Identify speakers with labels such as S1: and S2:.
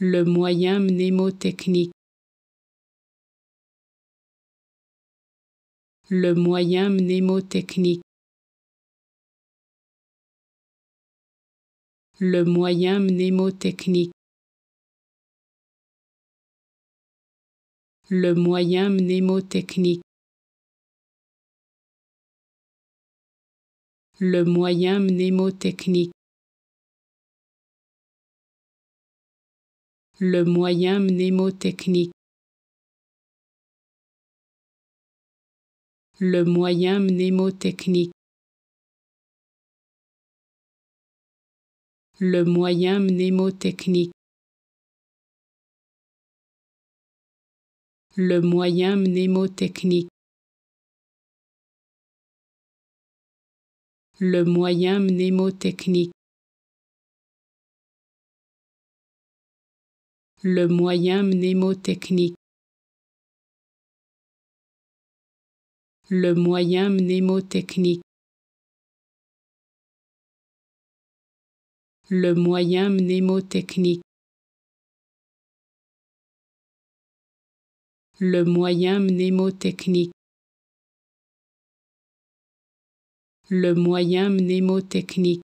S1: le moyen mnémotechnique. Le moyen mnémotechnique. Le moyen mnémotechnique. Le moyen mnémotechnique. Le moyen mnémotechnique. le moyen mnémotechnique. Le moyen mnémotechnique. Le moyen mnémotechnique. Le moyen mnémotechnique. Le moyen mnémotechnique. le moyen mnémotechnique. Le moyen mnémotechnique. Le moyen mnémotechnique. Le moyen mnémotechnique. Le moyen mnémotechnique.